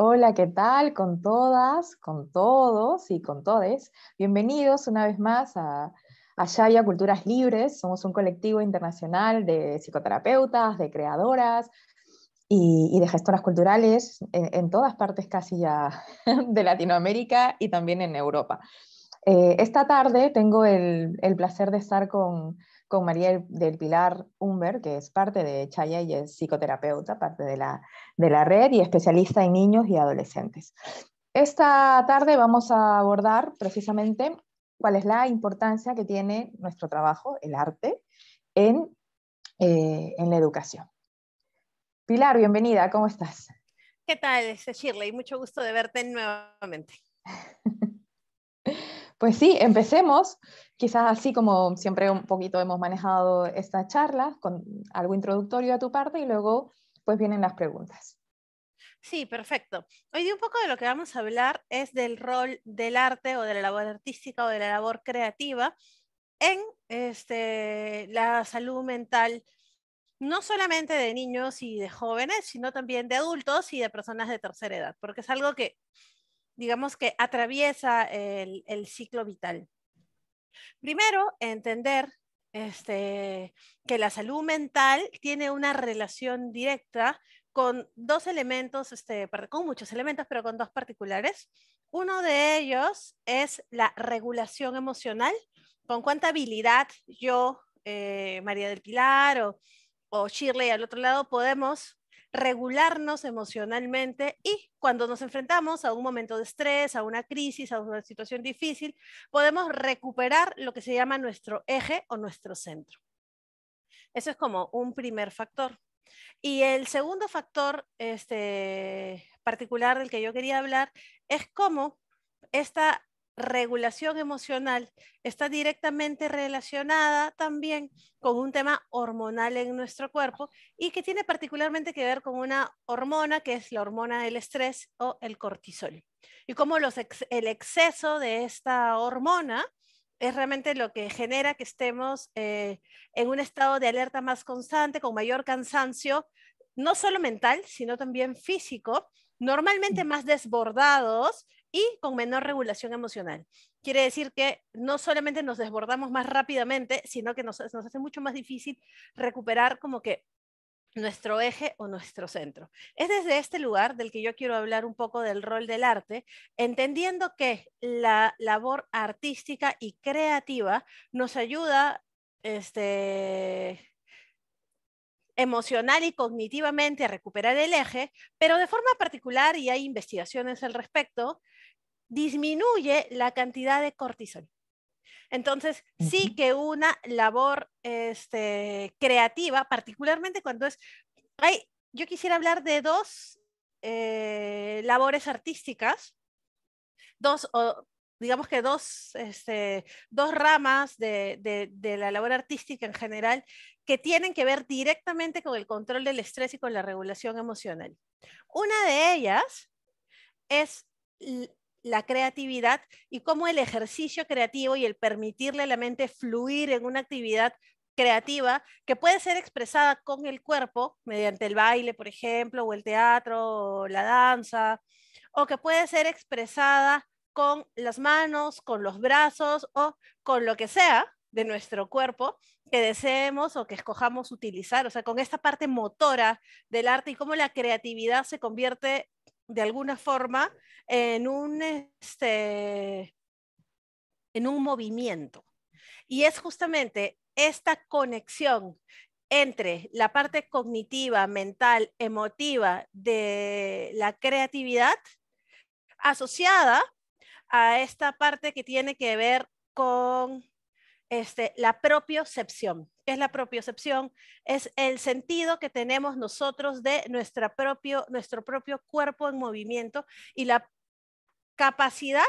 Hola, ¿qué tal? Con todas, con todos y con todes. Bienvenidos una vez más a Ayaya Culturas Libres. Somos un colectivo internacional de psicoterapeutas, de creadoras y, de gestoras culturales en, todas partes casi ya de Latinoamérica y también en Europa. Eh, esta tarde tengo el placer de estar con con María del Pilar Humber, que es parte de Chaya y es psicoterapeuta, parte de la, red y especialista en niños y adolescentes. Esta tarde vamos a abordar precisamente cuál es la importancia que tiene nuestro trabajo, el arte, en, eh, en la educación. Pilar, bienvenida, ¿cómo estás? ¿Qué tal, Shirley? Mucho gusto de verte nuevamente. Pues sí, empecemos. Quizás así como siempre un poquito hemos manejado esta charla, con algo introductorio a tu parte y luego pues vienen las preguntas. Sí, perfecto. Hoy un poco de lo que vamos a hablar es del rol del arte o de la labor artística o de la labor creativa en este, la salud mental, no solamente de niños y de jóvenes, sino también de adultos y de personas de tercera edad, porque es algo que digamos que atraviesa el, ciclo vital. Primero, entender este, que la salud mental tiene una relación directa con dos elementos, este, con muchos elementos, pero con dos particulares. Uno de ellos es la regulación emocional, con cuánta habilidad yo, eh, María del Pilar o Shirley al otro lado, podemos regularnos emocionalmente y cuando nos enfrentamos a un momento de estrés, a una crisis, a una situación difícil, podemos recuperar lo que se llama nuestro eje o nuestro centro. Eso es como un primer factor. Y el segundo factor este, particular del que yo quería hablar es cómo esta regulación emocional está directamente relacionada también con un tema hormonal en nuestro cuerpo y que tiene particularmente que ver con una hormona que es la hormona del estrés o el cortisol. Y como los el exceso de esta hormona es realmente lo que genera que estemos eh, en un estado de alerta más constante, con mayor cansancio, no solo mental, sino también físico, normalmente más desbordados y con menor regulación emocional. Quiere decir que no solamente nos desbordamos más rápidamente, sino que nos, hace mucho más difícil recuperar como que nuestro eje o nuestro centro. Es desde este lugar del que yo quiero hablar un poco del rol del arte, entendiendo que la labor artística y creativa nos ayuda este, emocional y cognitivamente a recuperar el eje, pero de forma particular, y hay investigaciones al respecto, disminuye la cantidad de cortisol. Entonces, sí que una labor este, creativa, particularmente cuando es... Hay, yo quisiera hablar de dos eh, labores artísticas, dos, o, digamos que dos, este, dos ramas de, de, la labor artística en general que tienen que ver directamente con el control del estrés y con la regulación emocional. Una de ellas es la creatividad y cómo el ejercicio creativo y el permitirle a la mente fluir en una actividad creativa que puede ser expresada con el cuerpo, mediante el baile, por ejemplo, o el teatro, o la danza, o que puede ser expresada con las manos, con los brazos o con lo que sea, de nuestro cuerpo que deseemos o que escojamos utilizar, o sea, con esta parte motora del arte y cómo la creatividad se convierte de alguna forma en un, este, en un movimiento. Y es justamente esta conexión entre la parte cognitiva, mental, emotiva de la creatividad asociada a esta parte que tiene que ver con este, la propiocepción. ¿Qué es la propiocepción? Es el sentido que tenemos nosotros de nuestra nuestro propio cuerpo en movimiento y la capacidad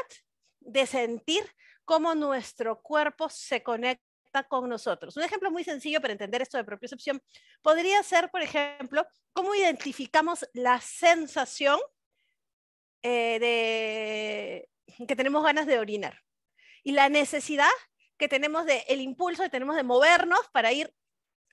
de sentir cómo nuestro cuerpo se conecta con nosotros. Un ejemplo muy sencillo para entender esto de propiocepción podría ser, por ejemplo, cómo identificamos la sensación eh, de que tenemos ganas de orinar y la necesidad que tenemos de el impulso que tenemos de movernos para ir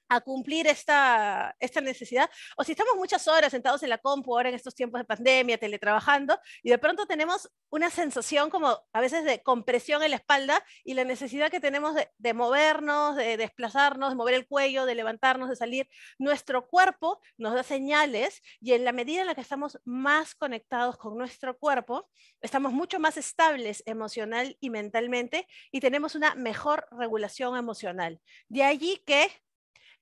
a cumplir esta, necesidad. O si estamos muchas horas sentados en la compu ahora en estos tiempos de pandemia, teletrabajando, y de pronto tenemos una sensación como a veces de compresión en la espalda y la necesidad que tenemos de, de movernos, de desplazarnos, de mover el cuello, de levantarnos, de salir. Nuestro cuerpo nos da señales y en la medida en la que estamos más conectados con nuestro cuerpo, estamos mucho más estables emocional y mentalmente y tenemos una mejor regulación emocional. De allí que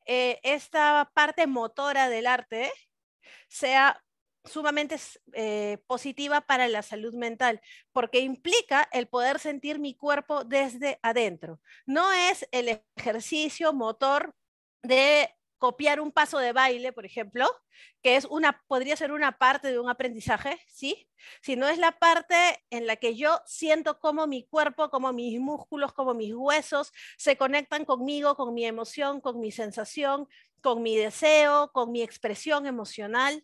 eh, esta parte motora del arte sea sumamente eh, positiva para la salud mental, porque implica el poder sentir mi cuerpo desde adentro. No es el ejercicio motor de copiar un paso de baile, por ejemplo, que es una, podría ser una parte de un aprendizaje, ¿sí? no es la parte en la que yo siento cómo mi cuerpo, cómo mis músculos, cómo mis huesos se conectan conmigo, con mi emoción, con mi sensación, con mi deseo, con mi expresión emocional.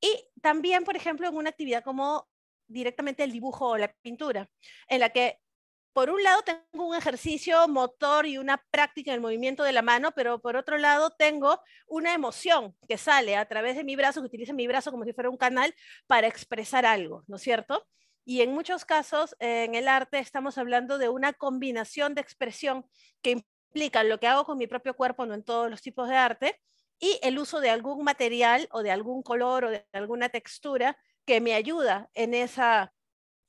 Y también, por ejemplo, en una actividad como directamente el dibujo o la pintura, en la que por un lado tengo un ejercicio motor y una práctica en el movimiento de la mano, pero por otro lado tengo una emoción que sale a través de mi brazo, que utiliza mi brazo como si fuera un canal para expresar algo, ¿no es cierto? Y en muchos casos eh, en el arte estamos hablando de una combinación de expresión que implica lo que hago con mi propio cuerpo, no en todos los tipos de arte, y el uso de algún material o de algún color o de alguna textura que me ayuda en esa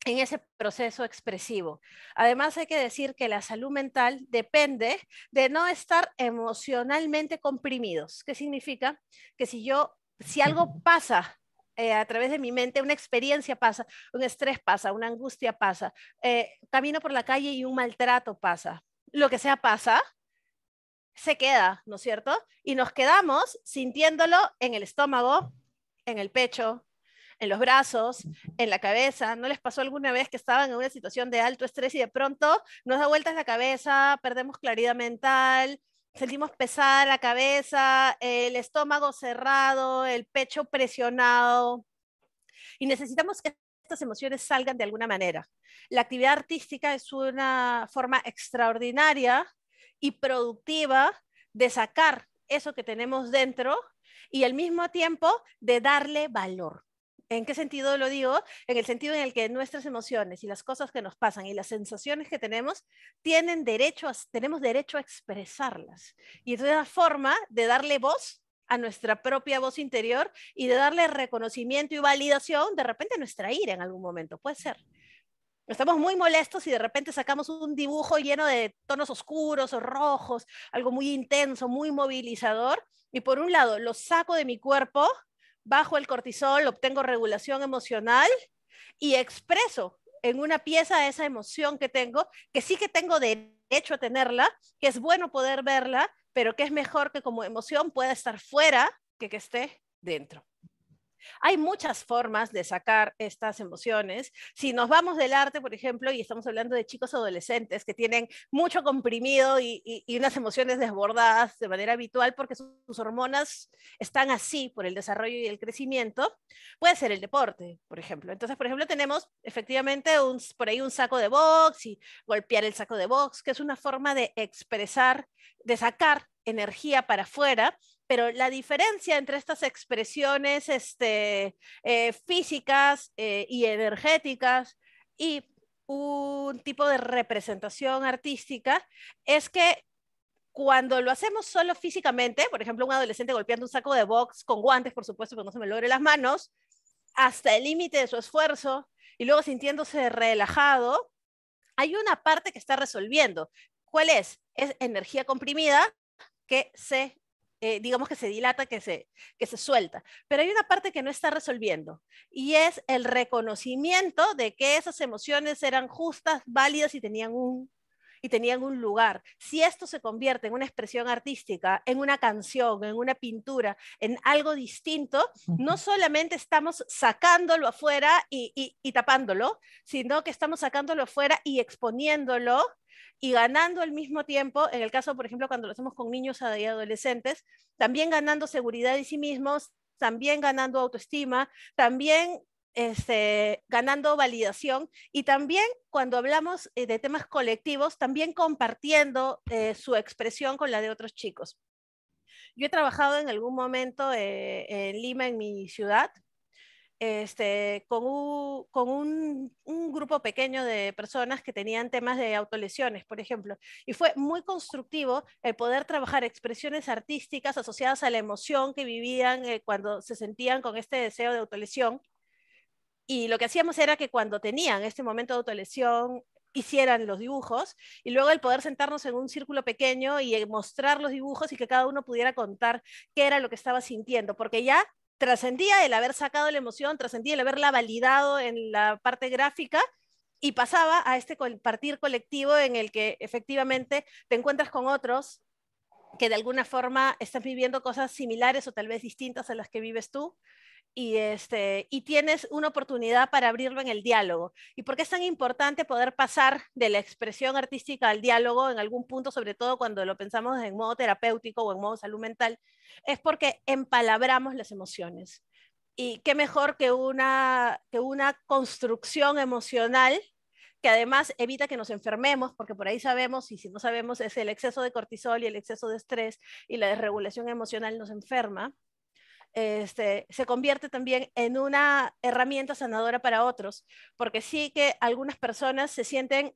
en ese proceso expresivo. Además, hay que decir que la salud mental depende de no estar emocionalmente comprimidos. ¿Qué significa? Que si yo, si algo pasa eh, a través de mi mente, una experiencia pasa, un estrés pasa, una angustia pasa, eh, camino por la calle y un maltrato pasa, lo que sea pasa, se queda, ¿no es cierto? Y nos quedamos sintiéndolo en el estómago, en el pecho, en los brazos, en la cabeza. ¿No les pasó alguna vez que estaban en una situación de alto estrés y de pronto nos da vueltas la cabeza, perdemos claridad mental, sentimos pesar la cabeza, el estómago cerrado, el pecho presionado? Y necesitamos que estas emociones salgan de alguna manera. La actividad artística es una forma extraordinaria y productiva de sacar eso que tenemos dentro y al mismo tiempo de darle valor. ¿En qué sentido lo digo? En el sentido en el que nuestras emociones y las cosas que nos pasan y las sensaciones que tenemos tienen derecho tenemos derecho a expresarlas. Y es una forma de darle voz a nuestra propia voz interior y de darle reconocimiento y validación de repente a nuestra ira en algún momento. Puede ser. Estamos muy molestos y de repente sacamos un dibujo lleno de tonos oscuros o rojos, algo muy intenso, muy movilizador. Y por un lado, lo saco de mi cuerpo bajo el cortisol, obtengo regulación emocional y expreso en una pieza esa emoción que tengo, que sí que tengo derecho a tenerla, que es bueno poder verla, pero que es mejor que como emoción pueda estar fuera que que esté dentro. Hay muchas formas de sacar estas emociones. Si nos vamos del arte, por ejemplo, y estamos hablando de chicos adolescentes que tienen mucho comprimido y, unas emociones desbordadas de manera habitual porque sus, hormonas están así por el desarrollo y el crecimiento, puede ser el deporte, por ejemplo. Entonces, por ejemplo, tenemos efectivamente por ahí un saco de box y golpear el saco de box, que es una forma de expresar, de sacar energía para afuera pero la diferencia entre estas expresiones este, eh, físicas eh, y energéticas y un tipo de representación artística es que cuando lo hacemos solo físicamente, por ejemplo, un adolescente golpeando un saco de box con guantes, por supuesto, porque no se me logre las manos, hasta el límite de su esfuerzo y luego sintiéndose relajado, hay una parte que está resolviendo. ¿Cuál es? Es energía comprimida que se eh, digamos que se dilata, que que se suelta. Pero hay una parte que no está resolviendo y es el reconocimiento de que esas emociones eran justas, válidas y tenían un y tenían un lugar. Si esto se convierte en una expresión artística, en una canción, en una pintura, en algo distinto, no solamente estamos sacándolo afuera y, tapándolo, sino que estamos sacándolo afuera y exponiéndolo y ganando al mismo tiempo, en el caso, por ejemplo, cuando lo hacemos con niños y adolescentes, también ganando seguridad de sí mismos, también ganando autoestima, también este, ganando validación y también cuando hablamos eh, de temas colectivos, también compartiendo eh, su expresión con la de otros chicos. Yo he trabajado en algún momento eh, en Lima, en mi ciudad, este, con, un, grupo pequeño de personas que tenían temas de autolesiones, por ejemplo. Y fue muy constructivo el poder trabajar expresiones artísticas asociadas a la emoción que vivían cuando se sentían con este deseo de autolesión y lo que hacíamos era que cuando tenían este momento de autolesión hicieran los dibujos y luego el poder sentarnos en un círculo pequeño y eh, mostrar los dibujos y que cada uno pudiera contar qué era lo que estaba sintiendo, porque ya trascendía el haber sacado la emoción, trascendía el haberla validado en la parte gráfica y pasaba a este compartir colectivo en el que efectivamente te encuentras con otros que de alguna forma están viviendo cosas similares o tal vez distintas a las que vives tú este, y, tienes una oportunidad para abrirlo en el diálogo. ¿Y por qué es tan importante poder pasar de la expresión artística al diálogo en algún punto, sobre todo cuando lo pensamos en modo terapéutico o en modo salud mental? Es porque empalabramos las emociones. Y qué mejor que que una construcción emocional que además evita que nos enfermemos, porque por ahí sabemos, y si no sabemos, es el exceso de cortisol y el exceso de estrés y la desregulación emocional nos enferma este, se convierte también en una herramienta sanadora para otros, porque sí que algunas personas se sienten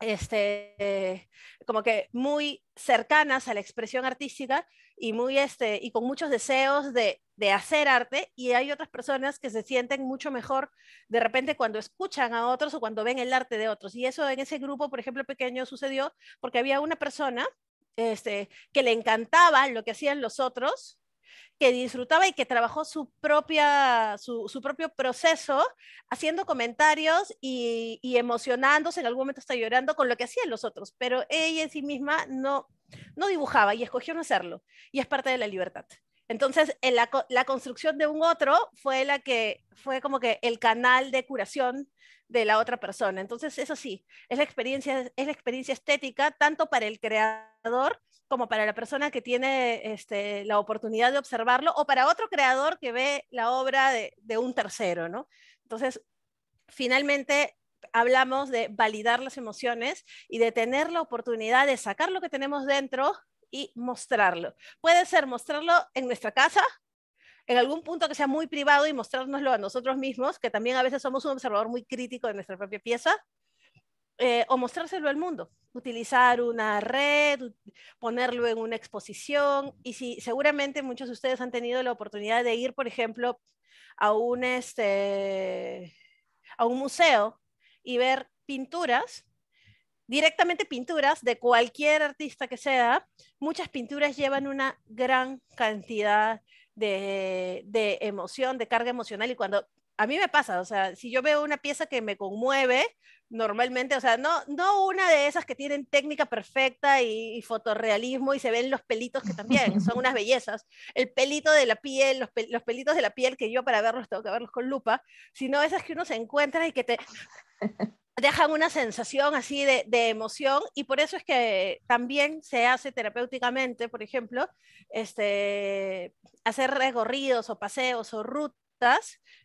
este, como que muy cercanas a la expresión artística y, muy, este, y con muchos deseos de, hacer arte y hay otras personas que se sienten mucho mejor de repente cuando escuchan a otros o cuando ven el arte de otros. Y eso en ese grupo, por ejemplo, pequeño sucedió porque había una persona este, que le encantaba lo que hacían los otros que disfrutaba y que trabajó su, propio proceso haciendo comentarios y, emocionándose, en algún momento está llorando con lo que hacían los otros, pero ella en sí misma no, dibujaba y escogió no hacerlo y es parte de la libertad. Entonces, la, construcción de un otro fue la que fue como que el canal de curación de la otra persona. Entonces, eso sí, es la experiencia, es la experiencia estética tanto para el creador como para la persona que tiene este, la oportunidad de observarlo o para otro creador que ve la obra de, un tercero, ¿no? Entonces, finalmente hablamos de validar las emociones y de tener la oportunidad de sacar lo que tenemos dentro y mostrarlo. Puede ser mostrarlo en nuestra casa, en algún punto que sea muy privado y mostrárnoslo a nosotros mismos, que también a veces somos un observador muy crítico de nuestra propia pieza, eh, o mostrárselo al mundo, utilizar una red, ponerlo en una exposición. Y si seguramente muchos de ustedes han tenido la oportunidad de ir, por ejemplo, a un, este, a un museo y ver pinturas directamente pinturas de cualquier artista que sea, muchas pinturas llevan una gran cantidad de, de, emoción, de carga emocional. Y cuando a mí me pasa, o sea, si yo veo una pieza que me conmueve, normalmente, o sea, no, no una de esas que tienen técnica perfecta y, fotorrealismo y se ven los pelitos que también son unas bellezas, el pelito de la piel, los, pelitos de la piel que yo para verlos tengo que verlos con lupa, sino esas que uno se encuentra y que te dejan una sensación así de, de emoción y por eso es que también se hace terapéuticamente, por ejemplo, este, hacer recorridos o paseos o rutas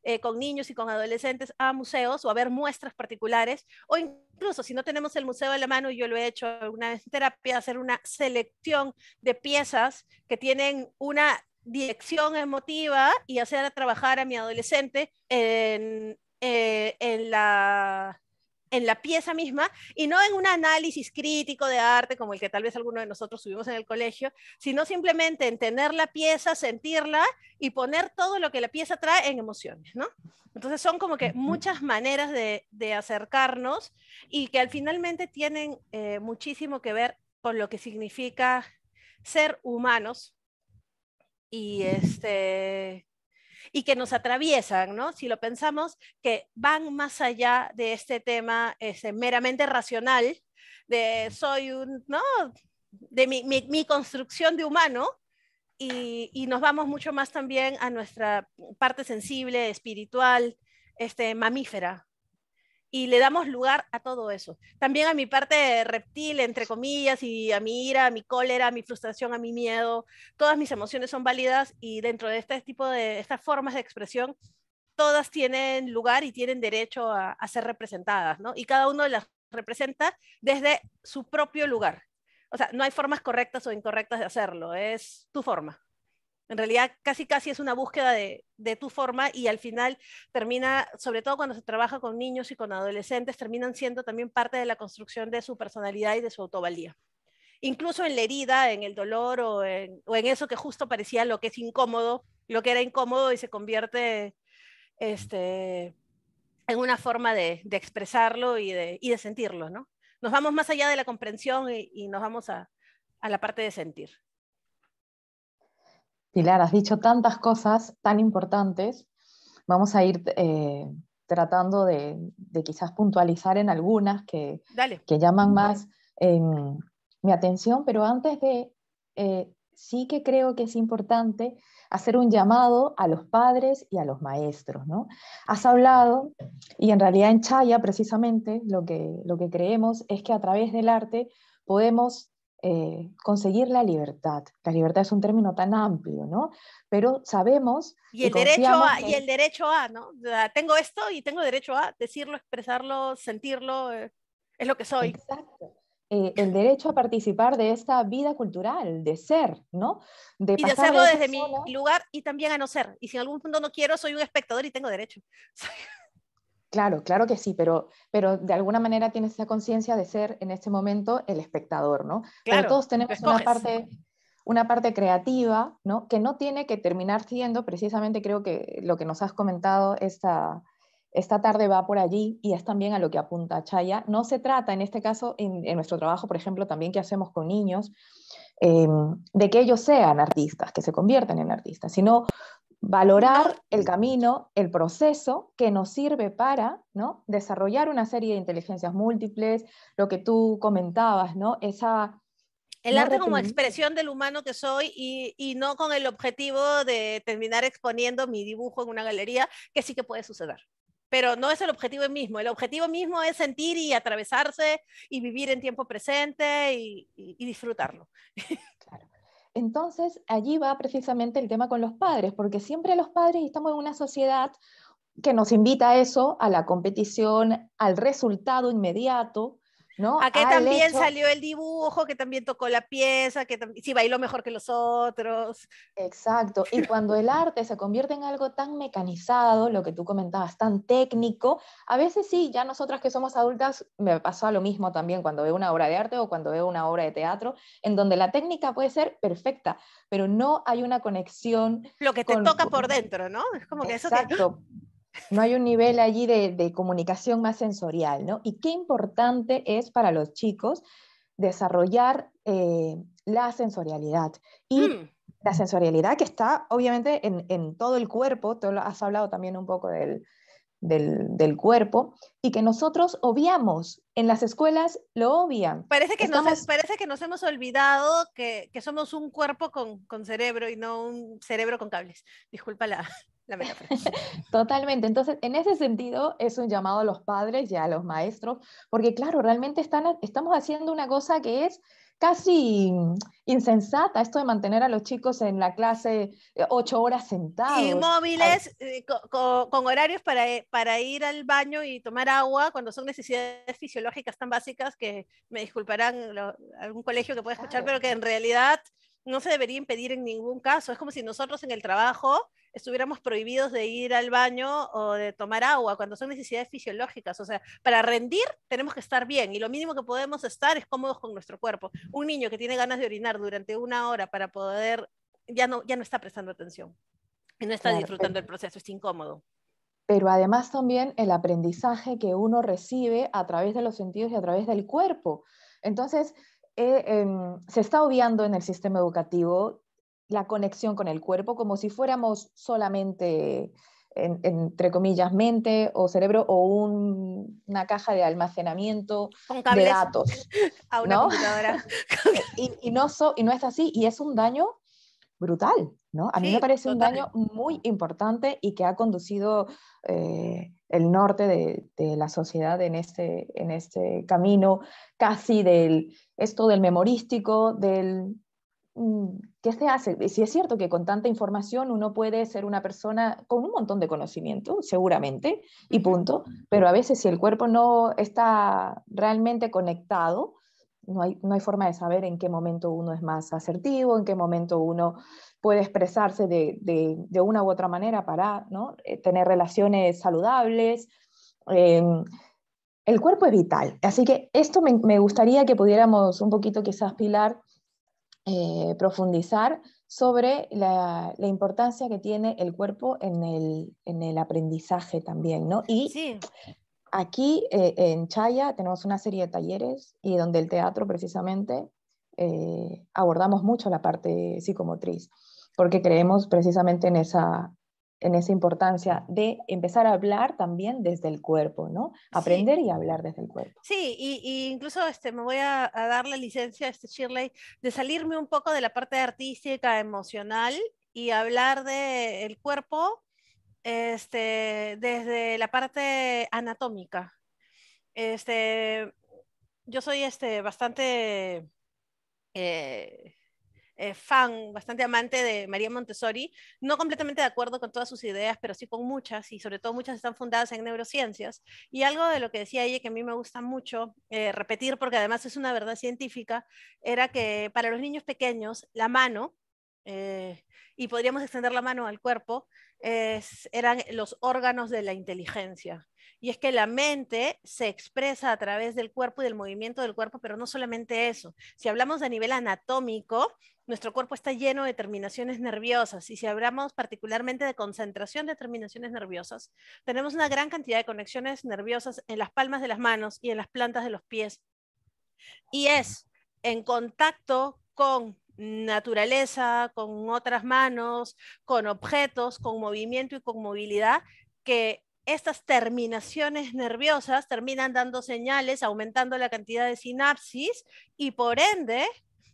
eh, con niños y con adolescentes a museos o a ver muestras particulares, o incluso si no tenemos el museo a la mano, yo lo he hecho alguna vez en terapia, hacer una selección de piezas que tienen una dirección emotiva y hacer trabajar a mi adolescente en eh, la en la pieza misma y no en un análisis crítico de arte como el que tal vez alguno de nosotros subimos en el colegio, sino simplemente en tener la pieza, sentirla y poner todo lo que la pieza trae en emociones, ¿no? Entonces son como que muchas maneras de, acercarnos y que al finalmente tienen eh, muchísimo que ver con lo que significa ser humanos y este y que nos atraviesan, ¿no? Si lo pensamos, que van más allá de este tema este, meramente racional, de soy un, ¿no? De mi, construcción de humano, y, y, nos vamos mucho más también a nuestra parte sensible, espiritual, este, mamífera, y le damos lugar a todo eso. También a mi parte reptil, entre comillas, y a mi ira, a mi cólera, a mi frustración, a mi miedo, todas mis emociones son válidas y dentro de este tipo de estas formas de expresión, todas tienen lugar y tienen derecho a, ser representadas, ¿no? Y cada uno las representa desde su propio lugar. O sea, no hay formas correctas o incorrectas de hacerlo, es tu forma en realidad casi casi es una búsqueda de, tu forma y al final termina, sobre todo cuando se trabaja con niños y con adolescentes, terminan siendo también parte de la construcción de su personalidad y de su autovalía. Incluso en la herida, en el dolor o en, eso que justo parecía lo que es incómodo, lo que era incómodo y se convierte este, en una forma de, expresarlo y de, sentirlo, ¿no? Nos vamos más allá de la comprensión y, nos vamos a la parte de sentir. Pilar, has dicho tantas cosas tan importantes. Vamos a ir eh, tratando de, quizás puntualizar en algunas que, que llaman más em, mi atención, pero antes de, eh, sí que creo que es importante hacer un llamado a los padres y a los maestros. ¿no? Has hablado, y en realidad en Chaya precisamente lo que, lo que creemos es que a través del arte podemos eh, conseguir la libertad. La libertad es un término tan amplio, ¿no? Pero sabemos... Y el, derecho, a, y el derecho a, ¿no? tengo esto y tengo derecho a decirlo, expresarlo, sentirlo, eh, es lo que soy. Exacto. Eh, el derecho a participar de esta vida cultural, de ser, ¿no? De y de hacerlo desde mi lugar y también a no ser. Y si en algún punto no quiero, soy un espectador y tengo derecho. Claro, claro que sí, pero, pero de alguna manera tienes esa conciencia de ser en este momento el espectador, ¿no? pero todos tenemos una parte, una parte creativa, ¿no? Que no tiene que terminar siendo, precisamente creo que lo que nos has comentado esta, esta tarde va por allí y es también a lo que apunta Chaya. No se trata, en este caso, en, nuestro trabajo, por ejemplo, también que hacemos con niños, em, de que ellos sean artistas, que se conviertan en artistas, sino valorar el camino, el proceso que nos sirve para ¿no? desarrollar una serie de inteligencias múltiples, lo que tú comentabas, ¿no? Esa, el arte como expresión del humano que soy y, no con el objetivo de terminar exponiendo mi dibujo en una galería, que sí que puede suceder. Pero no es el objetivo mismo. El objetivo mismo es sentir y atravesarse y vivir en tiempo presente y, y disfrutarlo. Claro. Entonces, allí va precisamente el tema con los padres, porque siempre los padres estamos en una sociedad que nos invita a eso, a la competición, al resultado inmediato, ¿no? A que ah, también salió el dibujo, que también tocó la pieza, que sí bailó mejor que los otros. Exacto, y cuando el arte se convierte en algo tan mecanizado, lo que tú comentabas, tan técnico, a veces sí, ya nosotras que somos adultas, me pasó lo mismo también cuando veo una obra de arte o cuando veo una obra de teatro, en donde la técnica puede ser perfecta, pero no hay una conexión. Lo que te toca por dentro, ¿no? Es como que Exacto. eso no hay un nivel allí de, comunicación más sensorial, ¿no? Y qué importante es para los chicos desarrollar eh, la sensorialidad. Y mm. la sensorialidad que está obviamente en, todo el cuerpo, tú has hablado también un poco del, cuerpo y que nosotros obviamos. En las escuelas lo obvian. Parece que, nos, parece que nos hemos olvidado que, somos un cuerpo con, con, cerebro y no un cerebro con cables. Disculpa la, Totalmente. Entonces, en ese sentido, es un llamado a los padres y a los maestros, porque claro, realmente están, estamos haciendo una cosa que es casi insensata esto de mantener a los chicos en la clase eh, ocho horas sentados. Inmóviles, eh, con, con, horarios eh, para, ir al baño y tomar agua cuando son necesidades fisiológicas tan básicas que me disculparán algún colegio que pueda escuchar, pero que en realidad no se debería impedir en ningún caso. Es como si nosotros en el trabajo estuviéramos prohibidos de ir al baño o de tomar agua cuando son necesidades fisiológicas. O sea, para rendir tenemos que estar bien y lo mínimo que podemos estar es cómodos con nuestro cuerpo. Un niño que tiene ganas de orinar durante una hora para poder, ya no, ya no está prestando atención y no está disfrutando el proceso, es incómodo. Pero además también el aprendizaje que uno recibe a través de los sentidos y a través del cuerpo. Entonces, eh, em, se está obviando en el sistema educativo la conexión con el cuerpo como si fuéramos solamente, entre comillas, mente o cerebro o una caja de almacenamiento de datos. y, no y no es así, y es un daño brutal. ¿no? A mí me parece un daño muy importante y que ha conducido eh, el norte de, la sociedad en este, en este camino casi del, esto del memorístico, del... Mm, ¿Qué se hace? Si es cierto que con tanta información uno puede ser una persona con un montón de conocimiento, seguramente, y punto, pero a veces si el cuerpo no está realmente conectado, no hay, no hay, forma de saber en qué momento uno es más asertivo, en qué momento uno puede expresarse de, de, de una u otra manera para ¿no? Eh, tener relaciones saludables. Em, el cuerpo es vital, así que esto me, me gustaría que pudiéramos un poquito quizás, Pilar, eh, profundizar sobre la, la, importancia que tiene el cuerpo en el, en el aprendizaje también, ¿no? Y aquí eh, en Chaya tenemos una serie de talleres y donde el teatro precisamente abordamos mucho la parte psicomotriz porque creemos precisamente en esa, en esa importancia de empezar a hablar también desde el cuerpo, ¿no? Aprender y hablar desde el cuerpo. Sí, y, incluso este, me voy a, dar la licencia, este Shirley, de salirme un poco de la parte artística, emocional y hablar del el cuerpo este, desde la parte anatómica. Este, yo soy este, bastante... Eh, eh, fan, bastante amante de María Montessori, no completamente de acuerdo con todas sus ideas, pero sí con muchas, y sobre todo muchas están fundadas en neurociencias. Y algo de lo que decía ella que a mí me gusta mucho eh, repetir, porque además es una verdad científica, era que para los niños pequeños, la mano, eh, y podríamos extender la mano al cuerpo, eran los órganos de la inteligencia y es que la mente se expresa a través del cuerpo y del movimiento del cuerpo, pero no solamente eso. Si hablamos a nivel anatómico, nuestro cuerpo está lleno de terminaciones nerviosas y si hablamos particularmente de concentración de terminaciones nerviosas, tenemos una gran cantidad de conexiones nerviosas en las palmas de las manos y en las plantas de los pies. Y es en contacto con naturaleza, con otras manos, con objetos, con movimiento y con movilidad que estas terminaciones nerviosas terminan dando señales, aumentando la cantidad de sinapsis y por ende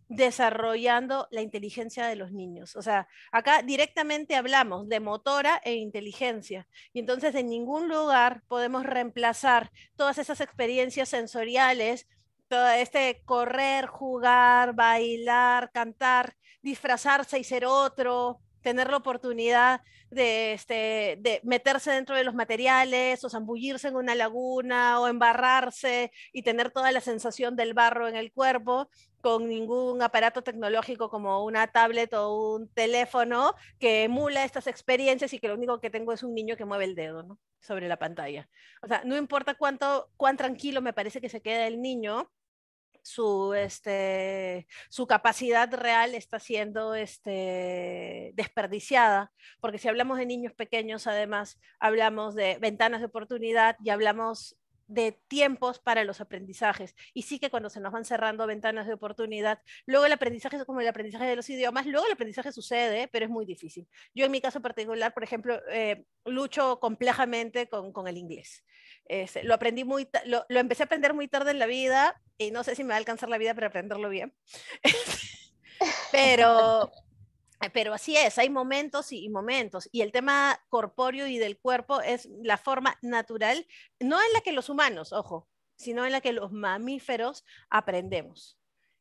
desarrollando la inteligencia de los niños. O sea, acá directamente hablamos de motora e inteligencia. Y entonces en ningún lugar podemos reemplazar todas esas experiencias sensoriales, todo este correr, jugar, bailar, cantar, disfrazarse y ser otro, tener la oportunidad este, de, meterse dentro de los materiales o zambullirse en una laguna o embarrarse y tener toda la sensación del barro en el cuerpo con ningún aparato tecnológico como una tablet o un teléfono que emula estas experiencias y que lo único que tengo es un niño que mueve el dedo sobre la pantalla. O sea, no importa cuánto, cuán tranquilo me parece que se queda el niño, su, este, su capacidad real está siendo este, desperdiciada, porque si hablamos de niños pequeños, además, hablamos de ventanas de oportunidad y hablamos de tiempos para los aprendizajes. Y sí que cuando se nos van cerrando ventanas de oportunidad, luego el aprendizaje es como el aprendizaje de los idiomas, luego el aprendizaje sucede, pero es muy difícil. Yo en mi caso particular, por ejemplo, eh, lucho complejamente con, el inglés. Este, lo aprendí muy, lo, lo, empecé a aprender muy tarde en la vida y no sé si me va a alcanzar la vida para aprenderlo bien. pero, eh, pero así es, hay momentos y, momentos. Y el tema corpóreo y del cuerpo es la forma natural, no en la que los humanos, ojo, sino en la que los mamíferos aprendemos.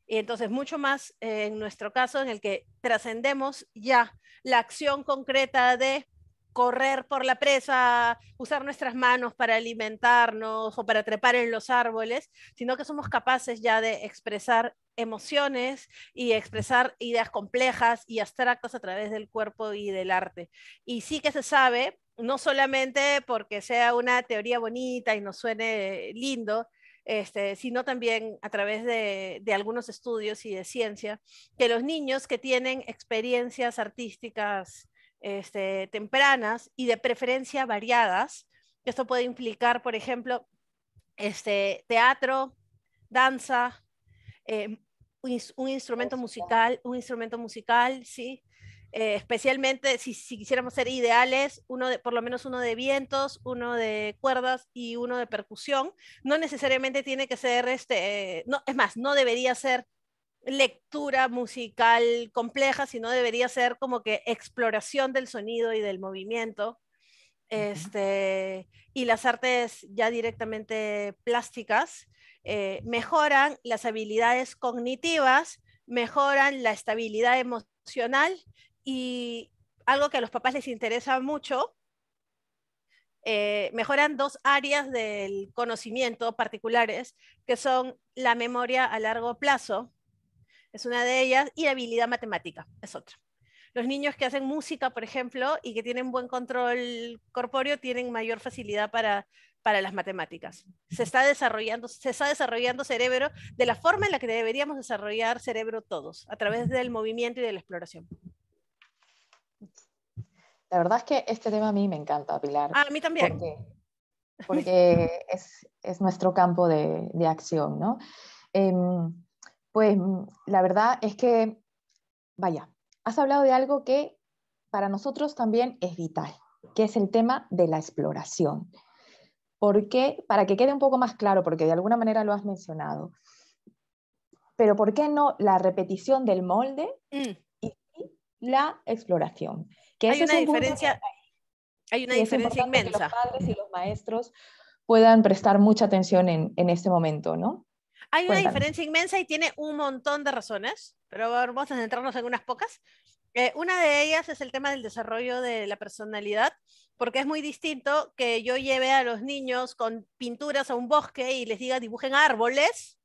Y entonces mucho más eh, en nuestro caso en el que trascendemos ya la acción concreta de correr por la presa, usar nuestras manos para alimentarnos o para trepar en los árboles, sino que somos capaces ya de expresar emociones y expresar ideas complejas y abstractas a través del cuerpo y del arte. Y sí que se sabe, no solamente porque sea una teoría bonita y nos suene lindo, este, sino también a través de, algunos estudios y de ciencia, que los niños que tienen experiencias artísticas este, tempranas y de preferencia variadas. Esto puede implicar, por ejemplo, este, teatro, danza, eh, un, instrumento musical, un instrumento musical, sí. Eh, especialmente si, quisiéramos ser ideales, uno por lo menos uno de vientos, uno de cuerdas y uno de percusión. No necesariamente tiene que ser, este, eh, no, es más, no debería ser lectura musical compleja, sino debería ser como que exploración del sonido y del movimiento. Este, y las artes ya directamente plásticas eh, mejoran las habilidades cognitivas, mejoran la estabilidad emocional y algo que a los papás les interesa mucho, eh, mejoran dos áreas del conocimiento particulares, que son la memoria a largo plazo es una de ellas, y habilidad matemática es otra. Los niños que hacen música, por ejemplo, y que tienen buen control corpóreo, tienen mayor facilidad para, para las matemáticas. Se está, desarrollando, se está desarrollando cerebro de la forma en la que deberíamos desarrollar cerebro todos, a través del movimiento y de la exploración. La verdad es que este tema a mí me encanta, Pilar. a mí también. Porque, es, es, nuestro campo de, de acción, ¿no? Em, pues mm, la verdad es que, vaya, has hablado de algo que para nosotros también es vital, que es el tema de la exploración. Porque, para que quede un poco más claro, porque de alguna manera lo has mencionado, pero ¿por qué no la repetición del molde mm. y la exploración? Que hay, una diferencia, hay, una diferencia inmensa. Que los padres y los maestros puedan prestar mucha atención en, en este momento, ¿no? Hay una diferencia inmensa y tiene un montón de razones, pero vamos a centrarnos en unas pocas. Eh, una de ellas es el tema del desarrollo de la personalidad, porque es muy distinto que yo lleve a los niños con pinturas a un bosque y les diga dibujen árboles,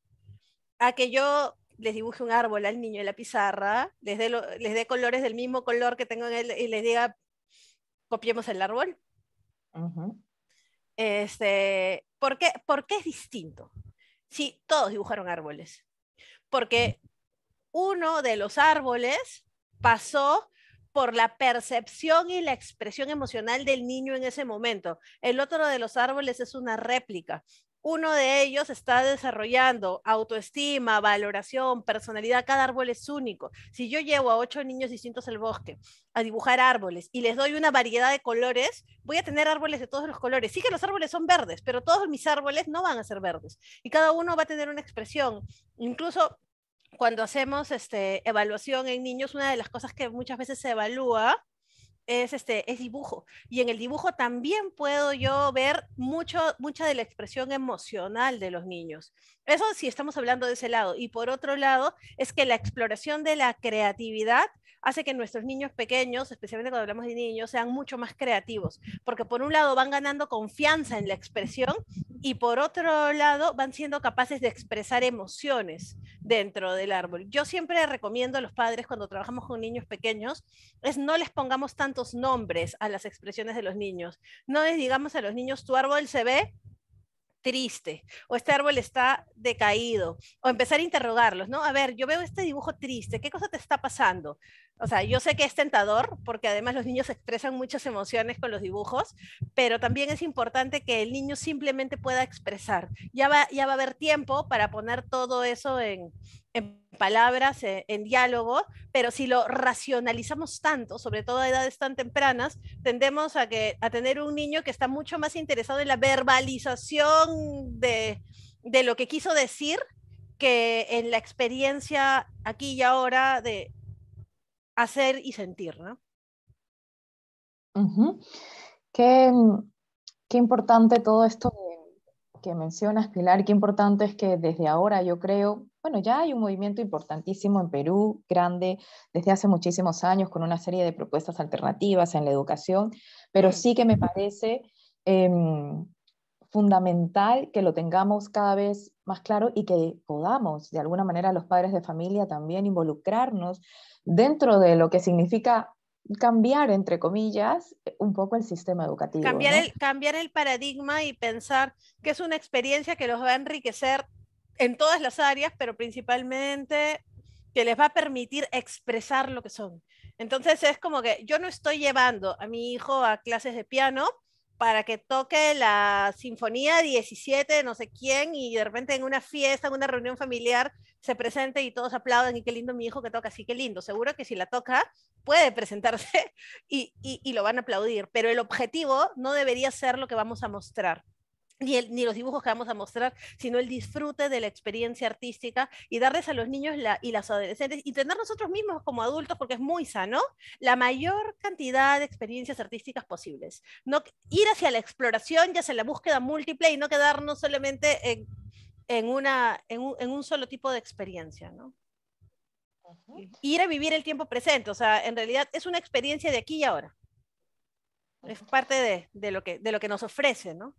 a que yo les dibuje un árbol al niño en la pizarra, les dé, les dé colores del mismo color que tengo en él y les diga copiemos el árbol. este, ¿por, qué, ¿Por qué es distinto? Sí, todos dibujaron árboles, porque mm. uno de los árboles pasó por la percepción y la expresión emocional del niño en ese momento. El otro de los árboles es una réplica. Uno de ellos está desarrollando autoestima, valoración, personalidad. Cada árbol es único. Si yo llevo a ocho niños distintos al bosque a dibujar árboles y les doy una variedad de colores, voy a tener árboles de todos los colores. Sí que los árboles son verdes, pero todos mis árboles no van a ser verdes. Y cada uno va a tener una expresión. Incluso cuando hacemos este, evaluación en niños, una de las cosas que muchas veces se evalúa es, este, es dibujo. Y en el dibujo también puedo yo ver mucho, mucha de la expresión emocional de los niños. Eso sí estamos hablando de ese lado. Y por otro lado, es que la exploración de la creatividad hace que nuestros niños pequeños, especialmente cuando hablamos de niños, sean mucho más creativos. Porque por un lado van ganando confianza en la expresión y por otro lado van siendo capaces de expresar emociones dentro del árbol. Yo siempre recomiendo a los padres cuando trabajamos con niños pequeños, es no les pongamos tanto tantos nombres a las expresiones de los niños. No les digamos a los niños, tu árbol se ve triste, o este árbol está decaído, o empezar a interrogarlos, ¿no? A ver, yo veo este dibujo triste, ¿qué cosa te está pasando? o sea, yo sé que es tentador porque además los niños expresan muchas emociones con los dibujos, pero también es importante que el niño simplemente pueda expresar. Ya va, ya va a haber tiempo para poner todo eso en, palabras, e, en, diálogo, pero si lo racionalizamos tanto, sobre todo a edades tan tempranas, tendemos a, que, a tener un niño que está mucho más interesado en la verbalización de, de lo que quiso decir que en la experiencia aquí y ahora de hacer y sentir, ¿no? qué, qué, importante todo esto que mencionas, Pilar, qué importante es que desde ahora yo creo, bueno, ya hay un movimiento importantísimo en Perú, grande, desde hace muchísimos años, con una serie de propuestas alternativas en la educación, pero mm. sí que me parece... Em, fundamental que lo tengamos cada vez más claro y que podamos, de alguna manera, los padres de familia también involucrarnos dentro de lo que significa cambiar, entre comillas, un poco el sistema educativo. Cambiar, el, cambiar el paradigma y pensar que es una experiencia que los va a enriquecer en todas las áreas, pero principalmente que les va a permitir expresar lo que son. Entonces es como que yo no estoy llevando a mi hijo a clases de piano, para que toque la Sinfonía 17 no sé quién y de repente en una fiesta, en una reunión familiar, se presente y todos aplaudan y qué lindo mi hijo que toca, sí, qué lindo. Seguro que si la toca puede presentarse y, y lo van a aplaudir, pero el objetivo no debería ser lo que vamos a mostrar ni, los dibujos que vamos a mostrar, sino el disfrute de la experiencia artística y darles a los niños y las adolescentes y tener nosotros mismos como adultos, porque es muy sano, la mayor cantidad de experiencias artísticas posibles. No, ir hacia la exploración ya sea la búsqueda múltiple y no quedarnos solamente en, una, en, un, solo tipo de experiencia. ¿no? Ir a vivir el tiempo presente, o sea, en realidad es una experiencia de aquí y ahora. Es parte de, lo, que, de lo que nos ofrece, ¿no?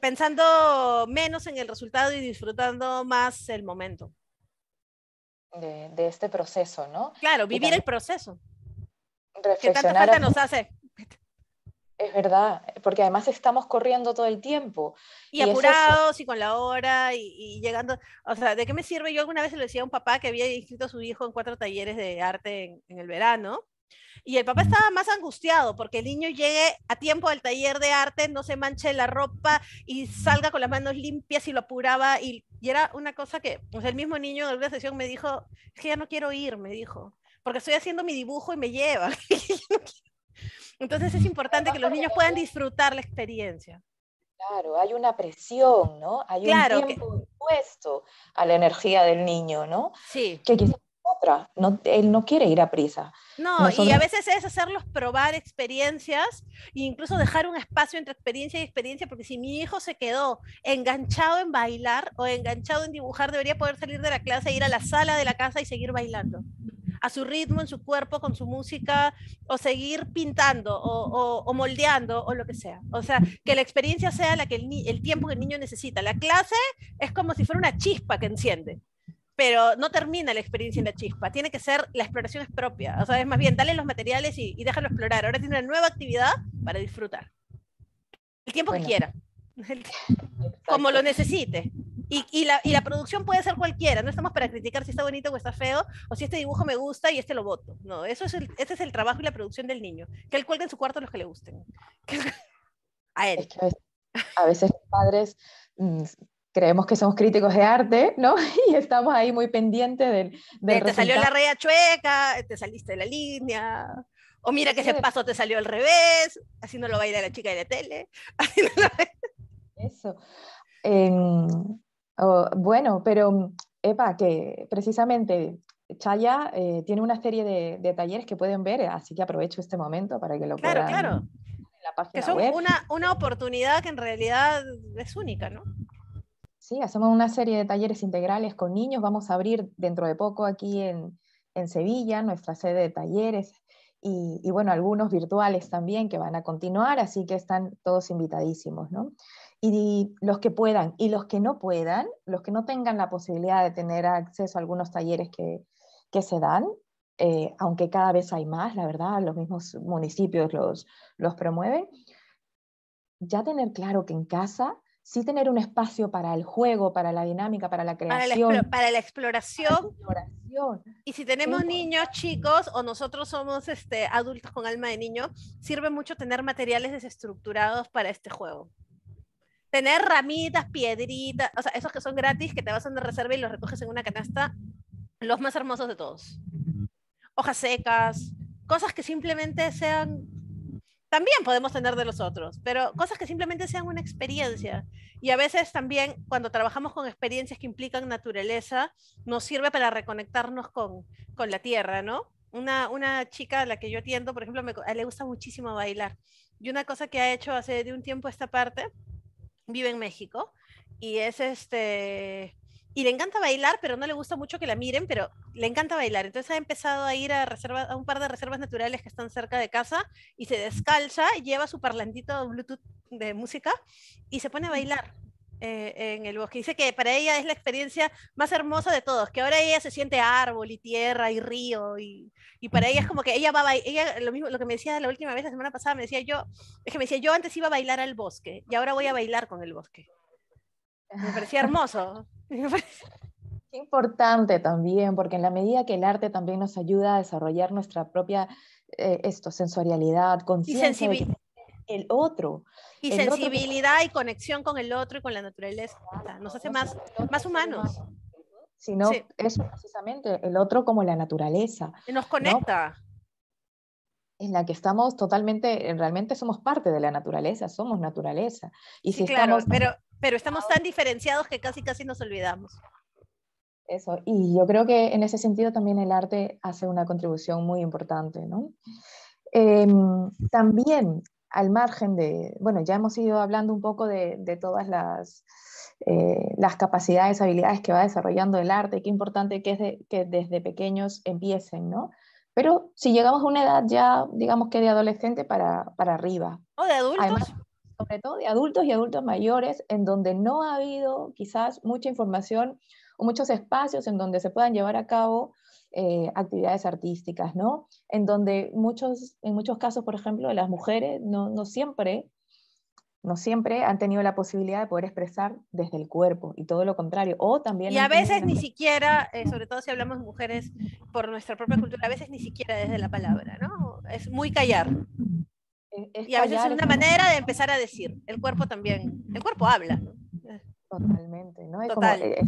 pensando menos en el resultado y disfrutando más el momento. De, este proceso, ¿no? Claro, vivir el proceso. Que tanta falta nos hace. Es verdad, porque además estamos corriendo todo el tiempo. Y, apurados y con la hora y, llegando. O sea, ¿de qué me sirve? Yo alguna vez le decía a un papá que había inscrito a su hijo en cuatro talleres de arte en el verano y el papá estaba más angustiado porque el niño llegue a tiempo al taller de arte, no se manche la ropa y salga con las manos limpias y lo apuraba. Y, era una cosa que el mismo niño en la sesión me dijo, es que ya no quiero ir, me dijo, porque estoy haciendo mi dibujo y me lleva. Entonces es importante que los niños puedan disfrutar la experiencia. Claro, hay una presión, ¿no? Hay un tiempo impuesto a la energía del niño, ¿no? Sí. Que no, él no quiere ir a prisa. No, y a veces es hacerlos probar experiencias e incluso dejar un espacio entre experiencia y experiencia, porque si mi hijo se quedó enganchado en bailar o enganchado en dibujar, debería poder salir de la clase, ir a la sala de la casa y seguir bailando a su ritmo, en su cuerpo, con su música, o seguir pintando o, moldeando o lo que sea. O sea, que la experiencia sea la que el tiempo que el niño necesita. La clase es como si fuera una chispa que enciende pero no termina la experiencia en la chispa. Tiene que ser, la exploración es propia. O sea, es más bien, dale los materiales y, déjalo explorar. Ahora tiene una nueva actividad para disfrutar. El tiempo que quiera. Como lo necesite. Y, y, la, producción puede ser cualquiera, no estamos para criticar si está bonito o está feo, o si este dibujo me gusta y este lo voto. No, eso es el, ese es el trabajo y la producción del niño. Que él cuelgue en su cuarto los que le gusten. a él. a veces, los padres mm, creemos que somos críticos de arte, ¿no? Y estamos ahí muy pendientes del, Te salió la raya chueca, te saliste de la línea, o mira que ese paso te salió al revés, así no lo baila la chica de la tele. Eso. bueno, pero, epa, que precisamente Chaya eh, tiene una serie de, talleres que pueden ver, así que aprovecho este momento para que lo claro, Claro, claro. Que son una oportunidad que en realidad es única, ¿no? sí, hacemos una serie de talleres integrales con niños. Vamos a abrir dentro de poco aquí en, en Sevilla nuestra sede de talleres. Y, bueno, algunos virtuales también que van a continuar, así que están todos invitadísimos, ¿no? Y, los que puedan, y los que no puedan, los que no tengan la posibilidad de tener acceso a algunos talleres que, se dan, eh, aunque cada vez hay más, la verdad, los mismos municipios los, los promueven, ya tener claro que en casa sí tener un espacio para el juego, para la dinámica, para la creación. Para la, exploración. Y si tenemos niños, chicos, o nosotros somos este, adultos con alma de niño, sirve mucho tener materiales desestructurados para este juego. Tener ramitas, piedritas, o sea, esos que son gratis, que te vas a una reserva y los recoges en una canasta, los más hermosos de todos. Hojas secas, cosas que simplemente sean también podemos tener de los otros, pero cosas que simplemente sean una experiencia. Y a veces también cuando trabajamos con experiencias que implican naturaleza, nos sirve para reconectarnos con, la tierra, ¿no? Una, una chica a la que yo atiendo, por ejemplo, me, le gusta muchísimo bailar. Y una cosa que ha hecho hace de un tiempo esta parte, vive en México y es este y le encanta bailar, pero no le gusta mucho que la miren, pero le encanta bailar. Entonces ha empezado a ir a, reserva, a un par de reservas naturales que están cerca de casa y se descalza, lleva su parlantito Bluetooth de música y se pone a bailar. Eh, en el bosque. Dice que para ella es la experiencia más hermosa de todos, que ahora ella se siente árbol y tierra y río y, para ella es como que ella va a ella lo mismo lo que me decía la última vez la semana pasada me decía yo es que me decía yo antes iba a bailar al bosque y ahora voy a bailar con el bosque. Me parecía hermoso. Qué importante también, porque en la medida que el arte también nos ayuda a desarrollar nuestra propia eh, esto, sensorialidad, conciencia el otro. Y sensibilidad y conexión con el otro y con la naturaleza. Nos hace más, más humanos. Sino eso precisamente, el otro como la naturaleza. nos conecta en la que estamos totalmente, realmente somos parte de la naturaleza, somos naturaleza. Y claro, pero, pero estamos tan diferenciados que casi casi nos olvidamos. Eso, y yo creo que en ese sentido también el arte hace una contribución muy importante, ¿no? Em, también al margen de, bueno, ya hemos ido hablando un poco de, todas las, eh, las capacidades, habilidades que va desarrollando el arte, qué importante que es que desde pequeños empiecen, ¿no? Pero si llegamos a una edad ya, digamos que de adolescente para, arriba. O de adultos. sobre todo de adultos y adultos mayores, en donde no ha habido quizás mucha información o muchos espacios en donde se puedan llevar a cabo eh, actividades artísticas, ¿no? En donde muchos, en muchos casos, por ejemplo, las mujeres no, no siempre no siempre han tenido la posibilidad de poder expresar desde el cuerpo y todo lo contrario. O también y a veces ni siquiera, eh, sobre todo si hablamos mujeres por nuestra propia cultura, a veces ni siquiera desde la palabra, ¿no? Es muy callar. E-, y a veces es una manera de empezar a decir. El cuerpo también, el cuerpo habla. Eh. Totalmente, ¿no? Es como, e-,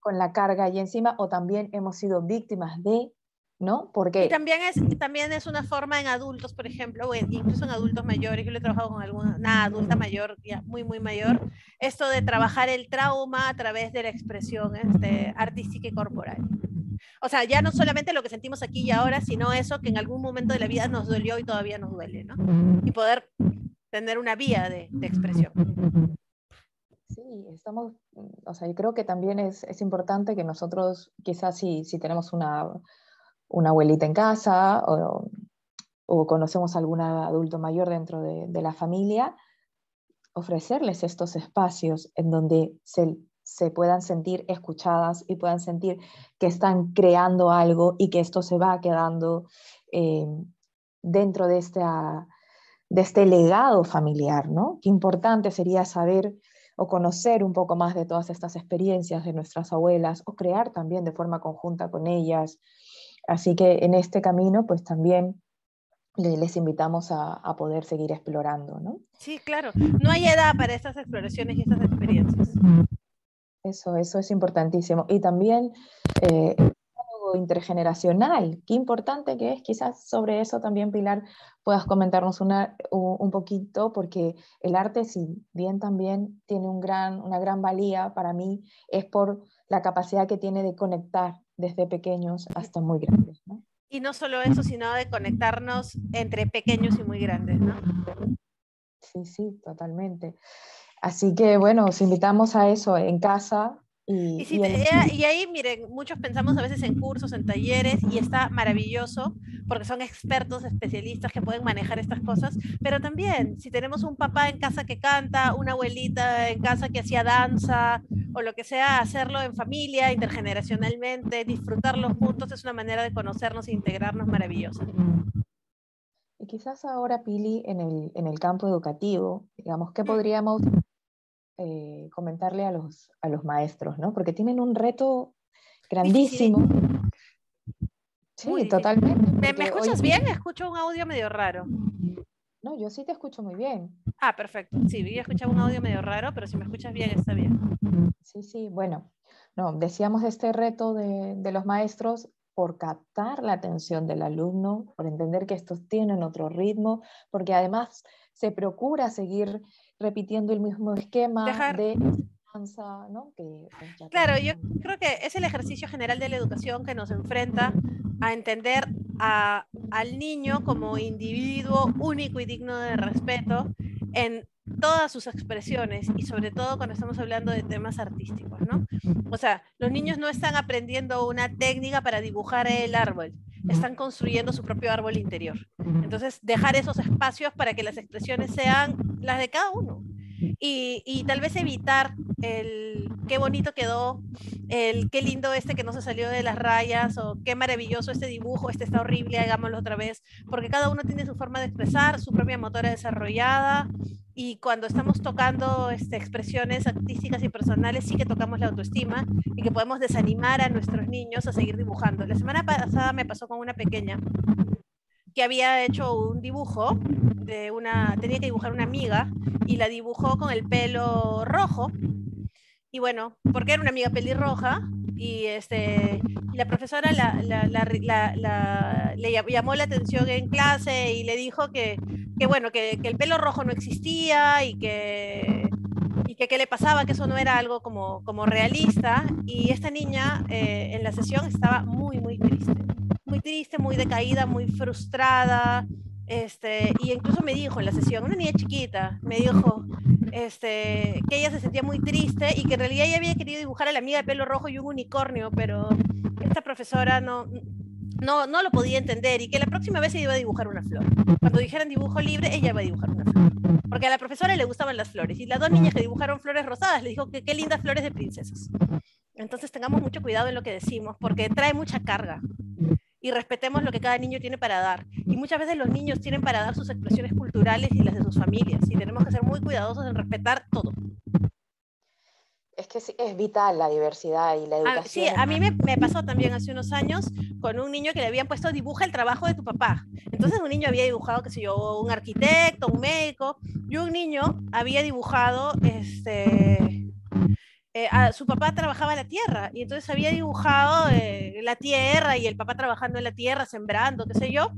con la carga y encima, o también hemos sido víctimas de ¿no? Porque... también es, mm. también es una forma en adultos, por ejemplo, incluso en adultos mayores, yo lo he trabajado con alguna, una adulta mm. mayor, muy, muy mayor, esto de mm. trabajar el trauma a través de la expresión este, artística y corporal. O sea, ya no solamente lo que sentimos aquí y ahora, sino eso que en algún momento de la vida nos dolió y todavía nos duele, ¿no? Y poder tener una vía de, expresión. Sí, estamos, o sea, yo creo que también es, importante que nosotros, quizás si, si tenemos una una abuelita en casa o, conocemos a algún adulto mayor dentro de, la familia, ofrecerles estos espacios en donde se, puedan sentir escuchadas y puedan sentir que están creando algo y que esto se va quedando eh, dentro de, de este legado familiar, ¿no? Qué importante sería saber o conocer un poco más de todas estas experiencias de nuestras abuelas o crear también de forma conjunta con ellas Así que en este camino, pues también les invitamos a, poder seguir explorando, ¿no? Sí, claro. No hay edad para esas exploraciones y esas experiencias. Eso, eso es importantísimo. Y también eh, intergeneracional. Qué importante que es. Quizás sobre eso también, Pilar, puedas comentarnos un poquito, porque el arte, si bien también tiene un gran, una gran valía para mí, es por la capacidad que tiene de conectar desde pequeños hasta muy grandes. Y no solo eso, sino de conectarnos entre pequeños y muy grandes, ¿no? Sí, sí, totalmente. Así que bueno, os invitamos a eso en casa, y, ahí, miren, muchos pensamos a veces en cursos, en talleres, y está maravilloso, porque son expertos, especialistas que pueden manejar estas cosas, pero también si tenemos un papá en casa que canta, una abuelita en casa que hacía danza, o lo que sea, hacerlo en familia, intergeneracionalmente, disfrutarlos juntos, es una manera de conocernos e integrarnos maravillosa. Mm. Y quizás ahora, Pili, en el, en el campo educativo, digamos, ¿qué mm. podríamos eh, comentarle a los, a los maestros, ¿no? Porque tienen un reto grandísimo. Sí, totalmente. ¿Me, escuchas bien? escucho un audio medio raro. No, yo sí te escucho muy bien. Ah, perfecto. Sí, yo escuchaba un audio medio raro, pero si me escuchas bien, está bien. Sí, sí, bueno. No, decíamos este reto de, de los maestros por captar la atención del alumno, por entender que estos tienen otro ritmo, porque además se procura seguir repitiendo el mismo esquema Dejar. de enseñanza, ¿no? Pues, claro, yo creo que es el ejercicio general de la educación que nos enfrenta a entender a, al niño como individuo único y digno de respeto en todas sus expresiones y sobre todo cuando estamos hablando de temas artísticos, ¿no? O sea, los niños no están aprendiendo una técnica para dibujar el árbol, están construyendo su propio árbol interior. Entonces, dejar esos espacios para que las expresiones sean las de cada uno. Y, tal vez evitar el qué bonito quedó, el qué lindo este que no se salió de las rayas, o qué maravilloso este dibujo, este está horrible, hagámoslo otra vez, porque cada uno tiene su forma de expresar, su propia motora desarrollada, y cuando estamos tocando este, expresiones artísticas y personales, sí que tocamos la autoestima y que podemos desanimar a nuestros niños a seguir dibujando. La semana pasada me pasó con una pequeña que había hecho un dibujo de una, tenía que dibujar una amiga y la dibujó con el pelo rojo y bueno, porque era una amiga pelirroja y este, la profesora la, le llamó la atención en clase y le dijo que, bueno, que, el pelo rojo no existía y que y que qué le pasaba, que eso no era algo como, como realista. Y esta niña eh, en la sesión estaba muy, muy triste. Muy triste, muy decaída, muy frustrada, este, y incluso me dijo en la sesión, una niña chiquita, me dijo este, que ella se sentía muy triste y que en realidad ella había querido dibujar a la amiga de pelo rojo y un unicornio, pero esta profesora no, no, no lo podía entender y que la próxima vez ella iba a dibujar una flor. Cuando dijeran dibujo libre, ella iba a dibujar una flor. Porque a la profesora le gustaban las flores y las dos niñas que dibujaron flores rosadas le dijo que qué lindas flores de princesas. Entonces tengamos mucho cuidado en lo que decimos porque trae mucha carga y respetemos lo que cada niño tiene para dar. Y muchas veces los niños tienen para dar sus expresiones culturales y las de sus familias, y tenemos que ser muy cuidadosos en respetar todo. Es que es, vital la diversidad y la ah, educación. A, sí, a mí me, pasó también hace unos años con un niño que le habían puesto dibuja el trabajo de tu papá. Entonces un niño había dibujado, qué sé yo, un arquitecto, un médico, y un niño había dibujado este, eh, su papá trabajaba en la tierra y entonces había dibujado eh, la tierra y el papá trabajando en la tierra, sembrando, qué sé yo.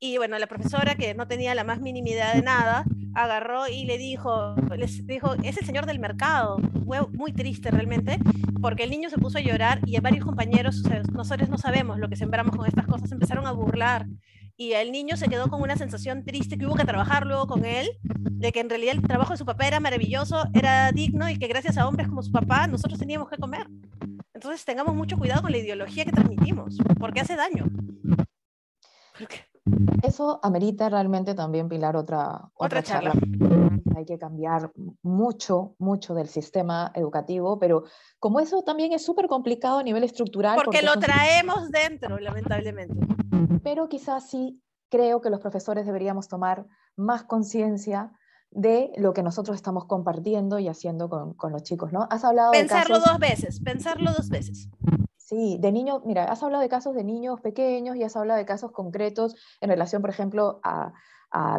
Y bueno, la profesora, que no tenía la más mínima idea de nada, agarró y le dijo, les dijo, es el señor del mercado. Fue muy triste realmente, porque el niño se puso a llorar y varios compañeros, nosotros no sabemos lo que sembramos con estas cosas, empezaron a burlar y el niño se quedó con una sensación triste que hubo que trabajar luego con él, de que en realidad el trabajo de su papá era maravilloso, era digno y que gracias a hombres como su papá nosotros teníamos que comer. Entonces tengamos mucho cuidado con la ideología que transmitimos, porque hace daño. Porque... Eso amerita realmente también, Pilar, otra, otra, charla. Hay que cambiar mucho, mucho del sistema educativo, pero como eso también es súper complicado a nivel estructural. Porque, lo traemos dentro, lamentablemente. Pero quizás sí creo que los profesores deberíamos tomar más conciencia de lo que nosotros estamos compartiendo y haciendo con, los chicos, ¿no? Has hablado pensarlo dos veces, pensarlo dos veces. Sí, de niños, mira, has hablado de casos de niños pequeños y has hablado de casos concretos en relación, por ejemplo, a,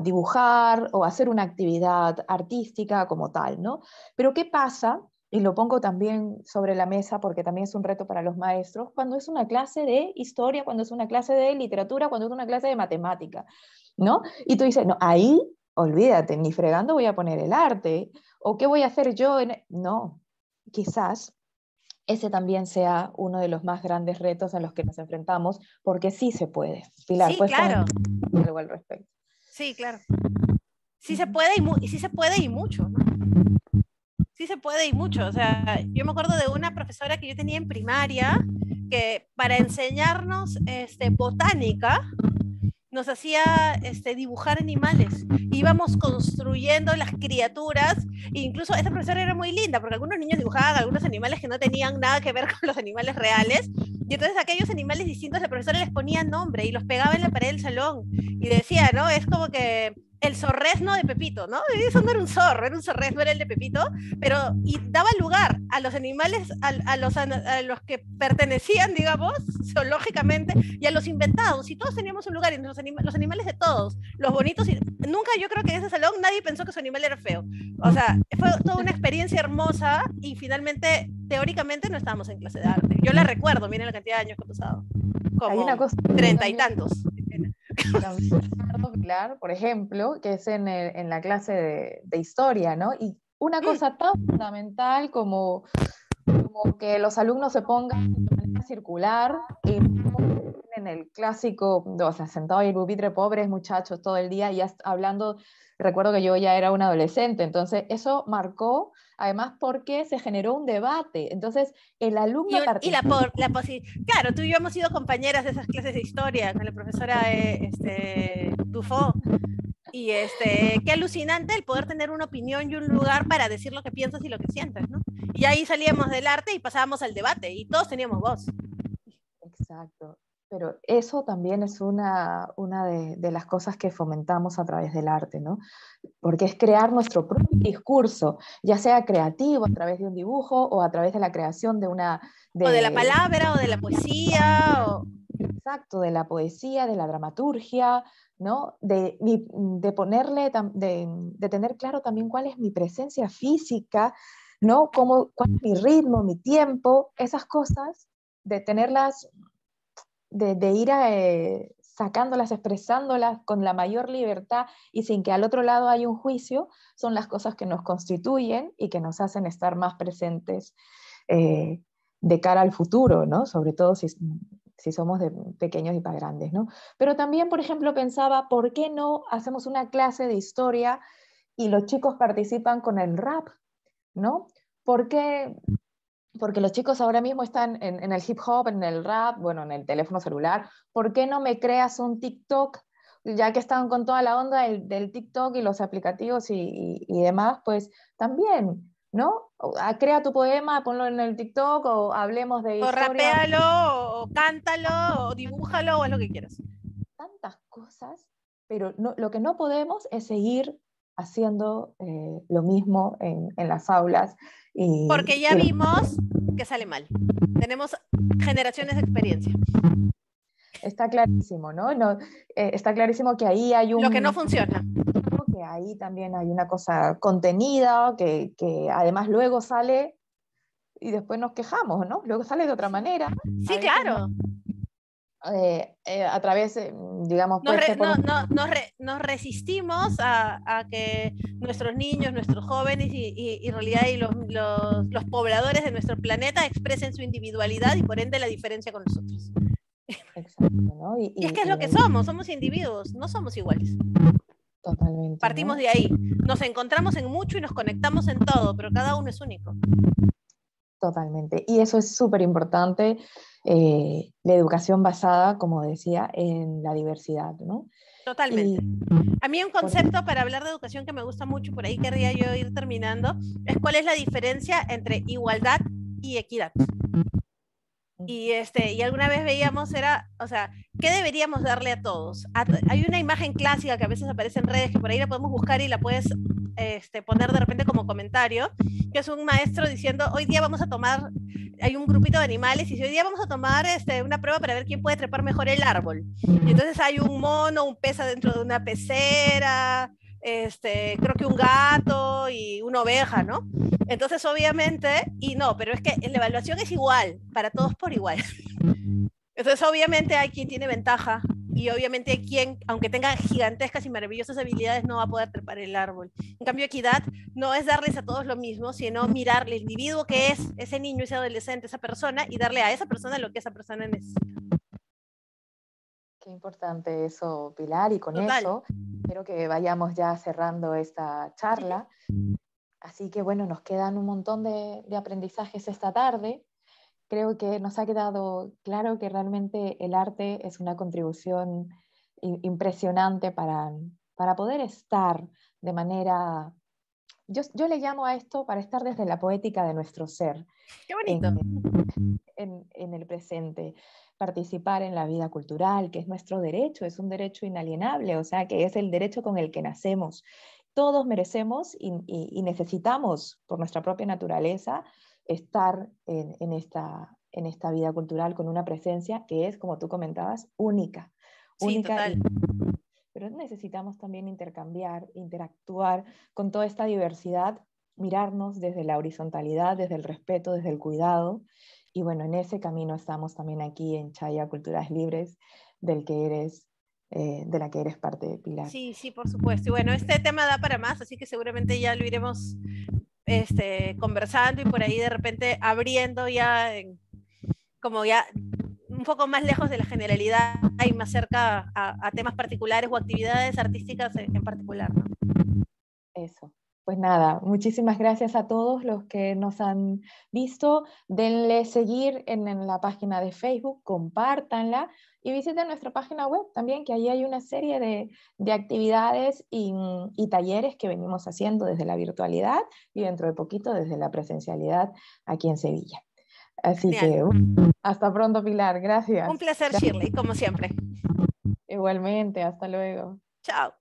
dibujar o hacer una actividad artística como tal, ¿no? Pero ¿qué pasa? Y lo pongo también sobre la mesa porque también es un reto para los maestros, cuando es una clase de historia, cuando es una clase de literatura, cuando es una clase de matemática, ¿no? Y tú dices, no, ahí, olvídate, ni fregando voy a poner el arte, o qué voy a hacer yo, en... E-". no, quizás ese también sea uno de los más grandes retos en los que nos enfrentamos, porque sí se puede. Pilar, pues claro. algo al respecto. Sí, claro. Sí se puede y, sí se puede y mucho. Sí se puede y mucho. O sea, yo me acuerdo de una profesora que yo tenía en primaria que para enseñarnos este, botánica, nos hacía este, dibujar animales. Íbamos construyendo las criaturas. incluso esta profesora era muy linda, porque algunos niños dibujaban algunos animales que no tenían nada que ver con los animales reales. Y entonces aquellos animales distintos, la profesora les ponía nombre y los pegaba en la pared del salón. Y decía, ¿no? Es como que el zorrezno de Pepito, ¿no? Eso no era un zorro, era un zorrezno, era el de Pepito, pero y daba lugar a los animales, a, los, que pertenecían, digamos, zoológicamente, y a los inventados, y todos teníamos un lugar, y los, los animales de todos, los bonitos, y nunca yo creo que en ese salón nadie pensó que su animal era feo, o sea, fue toda una experiencia hermosa, y finalmente, teóricamente, no estábamos en clase de arte, yo la recuerdo, miren la cantidad de años que ha pasado, como treinta y tantos, por ejemplo, que es en, la clase de, historia, ¿no? Y una mm. cosa tan fundamental como, que los alumnos se pongan de manera circular y eh, no en el clásico, o sea, sentado en el pupitre, pobres muchachos, todo el día, y hablando, recuerdo que yo ya era un adolescente, entonces eso marcó, además, porque se generó un debate, entonces el alumno... Y, y la, por, la claro, tú y yo hemos sido compañeras de esas clases de historia con la profesora eh, este, Dufo. Y este, qué alucinante el poder tener una opinión y un lugar para decir lo que piensas y lo que sientes, ¿no? Y ahí salíamos del arte y pasábamos al debate y todos teníamos voz. Exacto. Pero eso también es una, de, las cosas que fomentamos a través del arte, ¿no? Porque es crear nuestro propio discurso, ya sea creativo a través de un dibujo o a través de la creación de una... o de la palabra o de la poesía. Exacto, de la poesía, de la dramaturgia, ¿no? De, mm, de ponerle, de, de tener claro también cuál es mi presencia física, ¿no? Cómo, ¿Cuál es mi ritmo, mi tiempo? Esas cosas de tenerlas de, ir eh, sacándolas, expresándolas con la mayor libertad y sin que al otro lado haya un juicio, son las cosas que nos constituyen y que nos hacen estar más presentes eh, de cara al futuro, ¿no? Sobre todo si, somos de pequeños y para grandes, ¿no? Pero también, por ejemplo, pensaba, ¿por qué no hacemos una clase de historia y los chicos participan con el rap, ¿no? ¿Por qué porque los chicos ahora mismo están en, el hip hop, en el rap, bueno, en el teléfono celular, ¿por qué no me creas un TikTok? Ya que están con toda la onda del, TikTok y los aplicativos y, demás, pues también, ¿no? Ah, crea tu poema, ponlo en el TikTok o hablemos de... O rapealo, o cántalo, o dibújalo, o lo que quieras. Tantas cosas, pero no, lo que no podemos es seguir haciendo eh, lo mismo en, las aulas. Y, Porque ya vimos que sale mal. Tenemos generaciones de experiencia. Está clarísimo, ¿no? Eh, está clarísimo que ahí hay un... Lo que no funciona. Que ahí también hay una cosa contenida, que, además luego sale y después nos quejamos, ¿no? Luego sale de otra manera. Sí, claro. Eh, eh, a través, eh, digamos, nos, no, resistimos a, que nuestros niños, nuestros jóvenes y, en realidad y los, los, pobladores de nuestro planeta expresen su individualidad y por ende la diferencia con nosotros. Exacto, Y, es que es lo que somos, somos individuos, no somos iguales. Totalmente. Partimos de ahí. Nos encontramos en mucho y nos conectamos en todo, pero cada uno es único. Totalmente. Y eso es súper importante eh, la educación basada, como decía, en la diversidad, ¿no? Totalmente. a mí un concepto para hablar de educación que me gusta mucho, por ahí querría yo ir terminando, es cuál es la diferencia entre igualdad y equidad y este y alguna vez veíamos era o sea qué deberíamos darle a todos hay una imagen clásica que a veces aparece en redes que por ahí la podemos buscar y la puedes este, poner de repente como comentario que es un maestro diciendo hoy día vamos a tomar hay un grupito de animales y hoy día vamos a tomar este, una prueba para ver quién puede trepar mejor el árbol y entonces hay un mono un pez adentro de una pecera este, creo que un gato y una oveja, ¿no? Entonces, obviamente, y no, pero es que la evaluación es igual, para todos por igual. Entonces, obviamente hay quien tiene ventaja y obviamente hay quien, aunque tenga gigantescas y maravillosas habilidades, no va a poder trepar el árbol. En cambio, equidad no es darles a todos lo mismo, sino mirarle el individuo que es ese niño, ese adolescente, esa persona, y darle a esa persona lo que esa persona necesita importante eso, Pilar, y con eso espero que vayamos ya cerrando esta charla. Así que bueno, nos quedan un montón de, aprendizajes esta tarde. Creo que nos ha quedado claro que realmente el arte es una contribución impresionante para, para poder estar de manera yo, yo, le llamo a esto para estar desde la poética de nuestro ser. Qué bonito en, el presente, participar en la vida cultural, que es nuestro derecho, es un derecho inalienable, o sea, que es el derecho con el que nacemos. Todos merecemos y, necesitamos, por nuestra propia naturaleza, estar en, esta, en esta vida cultural con una presencia que es, como tú comentabas, única. Sí, total. pero necesitamos también intercambiar, interactuar con toda esta diversidad mirarnos desde la horizontalidad, desde el respeto, desde el cuidado y bueno, en ese camino estamos también aquí en Chaya Culturas Libres, del que eres eh, de la que eres parte Pilar. Sí, sí, por supuesto. Y bueno, este tema da para más, así que seguramente ya lo iremos este, conversando y por ahí de repente abriendo ya, como ya un poco más lejos de la generalidad y más cerca a, temas particulares o actividades artísticas en, particular. Eso pues nada, muchísimas gracias a todos los que nos han visto. Denle seguir en, la página de Facebook, compártanla y visiten nuestra página web también, que ahí hay una serie de, actividades y, talleres que venimos haciendo desde la virtualidad y dentro de poquito desde la presencialidad aquí en Sevilla. Así que hasta pronto, Pilar. Gracias. Un placer, Shirley, como siempre. Igualmente, hasta luego. Chao.